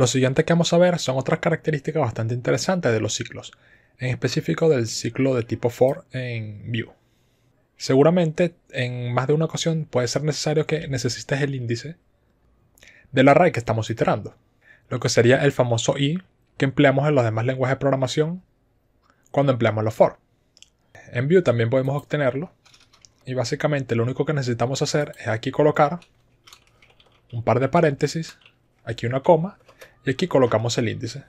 Lo siguiente que vamos a ver son otras características bastante interesantes de los ciclos, en específico del ciclo de tipo for en Vue. Seguramente en más de una ocasión puede ser necesario que necesites el índice del array que estamos iterando, lo que sería el famoso i que empleamos en los demás lenguajes de programación cuando empleamos los for. En Vue también podemos obtenerlo y básicamente lo único que necesitamos hacer es aquí colocar un par de paréntesis, aquí una coma y aquí colocamos el índice.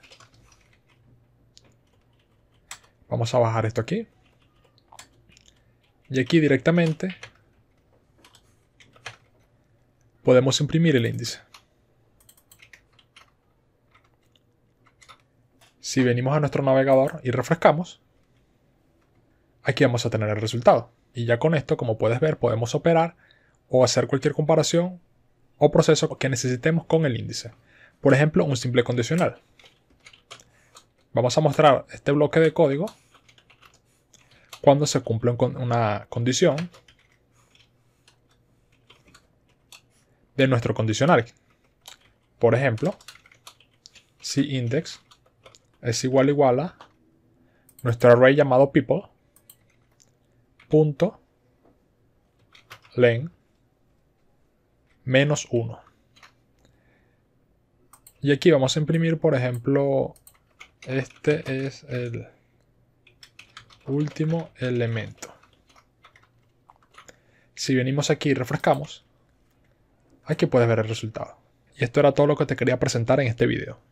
Vamos a bajar esto aquí. Y aquí directamente podemos imprimir el índice. Si venimos a nuestro navegador y refrescamos, aquí vamos a tener el resultado. Y ya con esto, como puedes ver, podemos operar o hacer cualquier comparación o proceso que necesitemos con el índice. Por ejemplo, un simple condicional. Vamos a mostrar este bloque de código cuando se cumple una condición de nuestro condicional. Por ejemplo, si index es igual igual a nuestro array llamado people punto len menos 1. Y aquí vamos a imprimir, por ejemplo, este es el último elemento. Si venimos aquí y refrescamos, aquí puedes ver el resultado. Y esto era todo lo que te quería presentar en este video.